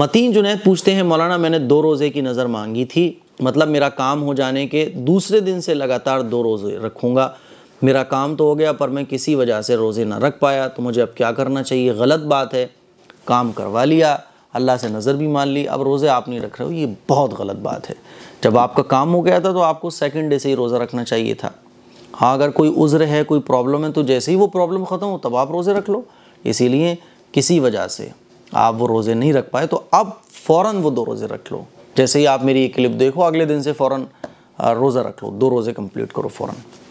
मतीन जुनेद पूछते हैं मौलाना मैंने दो रोज़े की नज़र मांगी थी मतलब मेरा काम हो जाने के दूसरे दिन से लगातार दो रोज़े रखूँगा मेरा काम तो हो गया पर मैं किसी वजह से रोज़े ना रख पाया तो मुझे अब क्या करना चाहिए गलत बात है काम करवा लिया अल्लाह से नज़र भी मान ली अब रोज़े आप नहीं रख रहे हो ये बहुत गलत बात है जब आपका काम हो गया था तो आपको सेकेंड डे से ही रोज़ा रखना चाहिए था हाँ अगर कोई उज़्र है कोई प्रॉब्लम है तो जैसे ही वो प्रॉब्लम ख़त्म हो तब आप रोज़े रख लो इसीलिए किसी वजह से आप वो रोज़े नहीं रख पाए तो अब फ़ौर वो दो रोज़े रख लो जैसे ही आप मेरी ये क्लिप देखो अगले दिन से फ़ौर रोज़ा रख लो दो रोज़े कंप्लीट करो फ़ौरन